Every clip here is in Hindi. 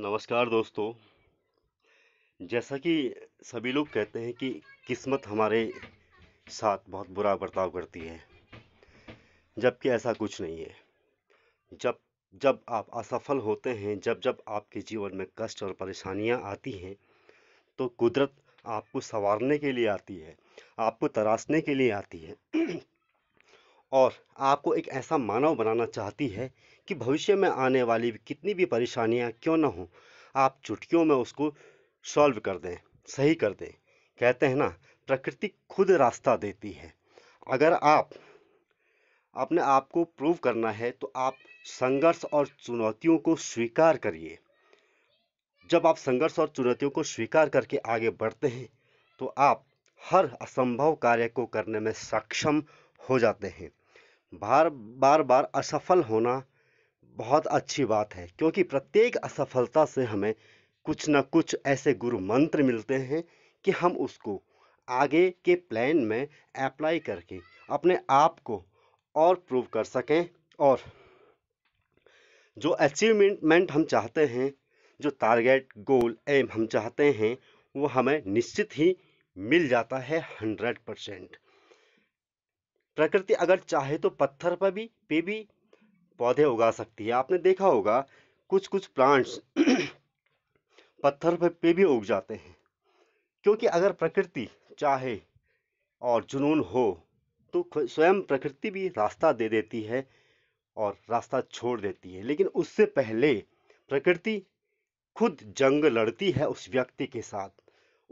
नमस्कार दोस्तों जैसा कि सभी लोग कहते हैं कि किस्मत हमारे साथ बहुत बुरा बर्ताव करती है जबकि ऐसा कुछ नहीं है जब जब आप असफल होते हैं जब जब आपके जीवन में कष्ट और परेशानियां आती हैं तो कुदरत आपको संवारने के लिए आती है आपको तराशने के लिए आती है और आपको एक ऐसा मानव बनाना चाहती है कि भविष्य में आने वाली भी कितनी भी परेशानियाँ क्यों ना हों आप चुटकियों में उसको सॉल्व कर दें सही कर दें कहते हैं ना प्रकृति खुद रास्ता देती है अगर आप अपने आप को प्रूव करना है तो आप संघर्ष और चुनौतियों को स्वीकार करिए जब आप संघर्ष और चुनौतियों को स्वीकार करके आगे बढ़ते हैं तो आप हर असंभव कार्य को करने में सक्षम हो जाते हैं बार बार बार असफल होना बहुत अच्छी बात है क्योंकि प्रत्येक असफलता से हमें कुछ ना कुछ ऐसे गुरु मंत्र मिलते हैं कि हम उसको आगे के प्लान में अप्लाई करके अपने आप को और प्रूव कर सकें और जो अचीवमेंट हम चाहते हैं जो टारगेट गोल एम हम चाहते हैं वो हमें निश्चित ही मिल जाता है हंड्रेड परसेंट प्रकृति अगर चाहे तो पत्थर पर भी पे भी पौधे उगा सकती है आपने देखा होगा कुछ कुछ प्लांट्स पत्थर पर पे भी उग जाते हैं क्योंकि अगर प्रकृति चाहे और जुनून हो तो स्वयं प्रकृति भी रास्ता दे देती है और रास्ता छोड़ देती है लेकिन उससे पहले प्रकृति खुद जंग लड़ती है उस व्यक्ति के साथ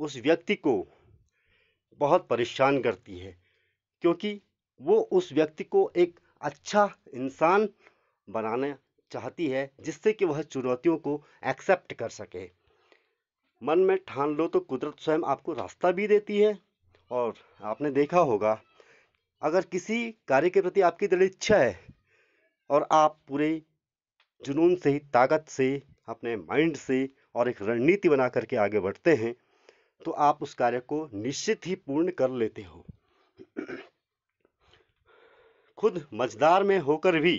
उस व्यक्ति को बहुत परेशान करती है क्योंकि वो उस व्यक्ति को एक अच्छा इंसान बनाना चाहती है जिससे कि वह चुनौतियों को एक्सेप्ट कर सके मन में ठान लो तो कुदरत स्वयं आपको रास्ता भी देती है और आपने देखा होगा अगर किसी कार्य के प्रति आपकी दृढ़ इच्छा है और आप पूरे जुनून से ताकत से अपने माइंड से और एक रणनीति बना करके आगे बढ़ते हैं तो आप उस कार्य को निश्चित ही पूर्ण कर लेते हो खुद मजदार में होकर भी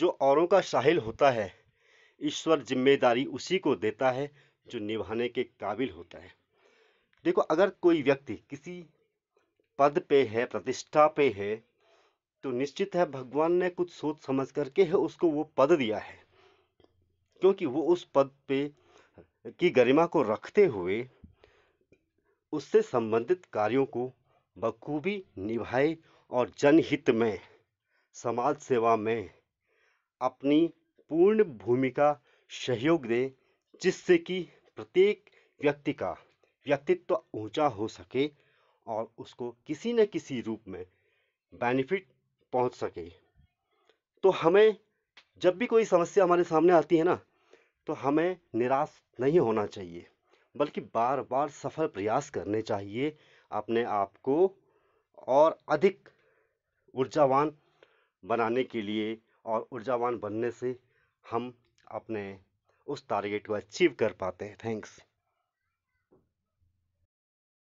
जो औरों का साहिल होता है ईश्वर जिम्मेदारी उसी को देता है जो निभाने के काबिल होता है देखो अगर कोई व्यक्ति किसी पद पे है प्रतिष्ठा पे है तो निश्चित है भगवान ने कुछ सोच समझ करके है उसको वो पद दिया है क्योंकि वो उस पद पे की गरिमा को रखते हुए उससे संबंधित कार्यों को बखूबी निभाए और जनहित में समाज सेवा में अपनी पूर्ण भूमिका सहयोग दें जिससे कि प्रत्येक व्यक्ति का व्यक्तित्व ऊंचा हो सके और उसको किसी न किसी रूप में बेनिफिट पहुंच सके तो हमें जब भी कोई समस्या हमारे सामने आती है ना तो हमें निराश नहीं होना चाहिए बल्कि बार बार सफल प्रयास करने चाहिए अपने आप को और अधिक ऊर्जावान बनाने के लिए और ऊर्जावान बनने से हम अपने उस टारगेट को अचीव कर पाते हैं थैंक्स